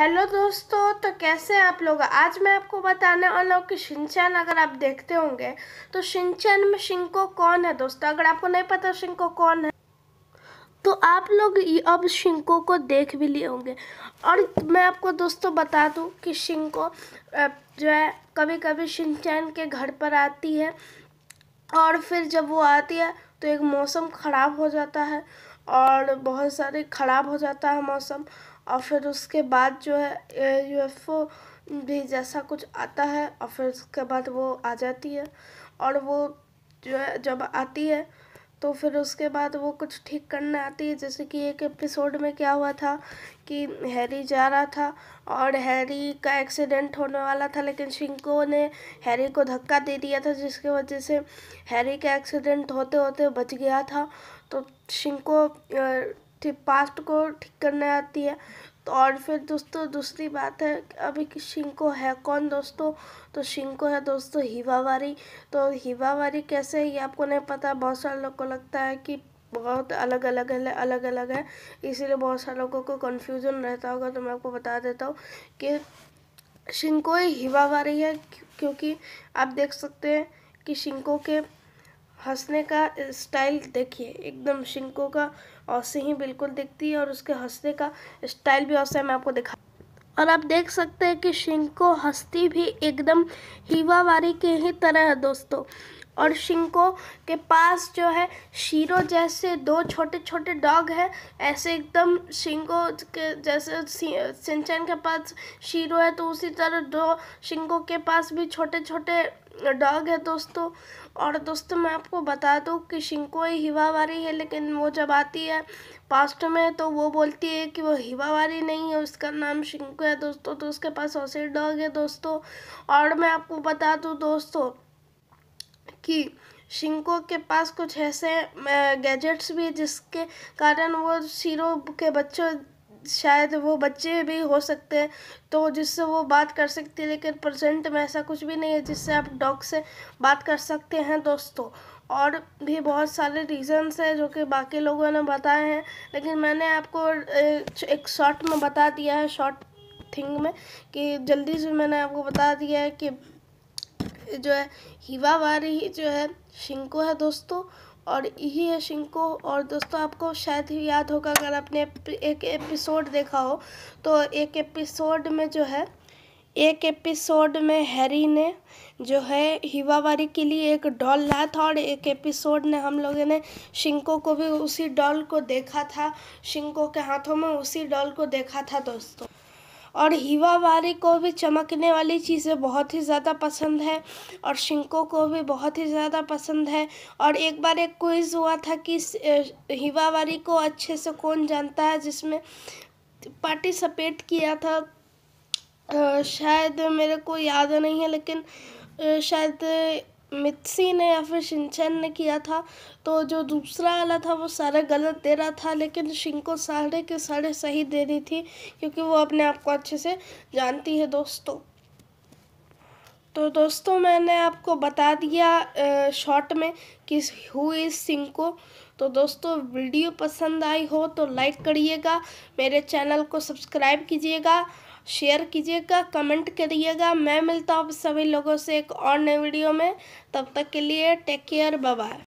hello दोस्तों तो कैसे आप लोग आज मैं आपको बताने वाला हूँ कि शिंचन अगर आप देखते होंगे तो शिंचन में शिंको कौन है दोस्तों अगर आपको नहीं पता शिंको कौन है तो आप लोग अब शिंको को देख भी लिए होंगे और मैं आपको दोस्तों बता दूं कि शिंको जो है कभी कभी शिंचन के घर पर आती है और फिर जब वो आती है तो एक मौसम ख़राब हो जाता है और बहुत सारे ख़राब हो जाता है मौसम और फिर उसके बाद जो है यू एफ ओ भी जैसा कुछ आता है और फिर उसके बाद वो आ जाती है और वो जो है जब आती है तो फिर उसके बाद वो कुछ ठीक करने आती है जैसे कि एक एपिसोड में क्या हुआ था कि हैरी जा रहा था और हैरी का एक्सीडेंट होने वाला था लेकिन शिंको ने हैरी को धक्का दे दिया था जिसके वजह से हैरी का एक्सीडेंट होते होते बच गया था तो शिंको को ठीक पास्ट को ठीक करने आती है तो और फिर दोस्तों दूसरी बात है अभी शिंको है कौन दोस्तों तो शिंको है दोस्तों हिवावारी तो हिवावारी कैसे है ये आपको नहीं पता बहुत सारे लोग को लगता है कि बहुत अलग अलग है अलग अलग है इसीलिए बहुत सारे लोगों को कन्फ्यूज़न रहता होगा तो मैं आपको बता देता हूँ कि शिंको हिवावारी है क्योंकि आप देख सकते हैं कि शिंको के हंसने का स्टाइल देखिए एकदम शिंको का औसे ही बिल्कुल दिखती है और उसके हंसने का स्टाइल भी है मैं आपको दिखा और आप देख सकते हैं कि शिंको हंसती भी एकदम हीवावारी के ही तरह है दोस्तों और शिंको के पास जो है शीरो जैसे दो छोटे छोटे डॉग है ऐसे एकदम शिंको के जैसे सिंचन के पास शीरो है तो उसी तरह दो शिंको के पास भी छोटे छोटे डॉग है दोस्तों और दोस्तों मैं आपको बता दूँ कि शिंको हिवावारी है लेकिन वो जब आती है पास्ट में तो वो बोलती है कि वो हिवावारी नहीं है उसका नाम शिंको है दोस्तों तो उसके पास ऑसिड डॉग है दोस्तों और मैं आपको बता दूँ दोस्तों कि शिंको के पास कुछ ऐसे गैजेट्स भी जिसके कारण वो शीरो के बच्चों शायद वो बच्चे भी हो सकते हैं तो जिससे वो बात कर सकती है लेकिन प्रेजेंट में ऐसा कुछ भी नहीं है जिससे आप डॉग से बात कर सकते हैं दोस्तों और भी बहुत सारे रीजंस हैं जो कि बाकी लोगों ने बताए हैं लेकिन मैंने आपको एक शॉर्ट में बता दिया है शॉर्ट थिंग में कि जल्दी से मैंने आपको बता दिया है कि जो है वारी ही जो है शिंको है दोस्तों और यही है शिंको और दोस्तों आपको शायद ही याद होगा अगर आपने एक एपिसोड देखा हो तो एक एपिसोड में जो है एक एपिसोड में हैरी ने जो है हिवावारी के लिए एक डॉल लाया था और एक एपिसोड ने हम लोगों ने शिंको को भी उसी डॉल को देखा था शिंको के हाथों में उसी डॉल को देखा था दोस्तों और हीवा वारे को भी चमकने वाली चीज़ें बहुत ही ज़्यादा पसंद है और शिंको को भी बहुत ही ज़्यादा पसंद है और एक बार एक क्विज़ हुआ था कि हीवा वारी को अच्छे से कौन जानता है जिसमें पार्टिसिपेट किया था आ, शायद मेरे को याद नहीं है लेकिन शायद मित्सी ने या फिर शिनचैन ने किया था तो जो दूसरा वाला था वो सारा गलत दे रहा था लेकिन शिंको को सारे के सारे सही दे रही थी क्योंकि वो अपने आप को अच्छे से जानती है दोस्तों तो दोस्तों मैंने आपको बता दिया शॉर्ट में कि हु इज़ सिंको तो दोस्तों वीडियो पसंद आई हो तो लाइक करिएगा मेरे चैनल को सब्सक्राइब कीजिएगा शेयर कीजिएगा कमेंट करिएगा मैं मिलता हूँ सभी लोगों से एक और नए वीडियो में तब तक के लिए टेक केयर बाय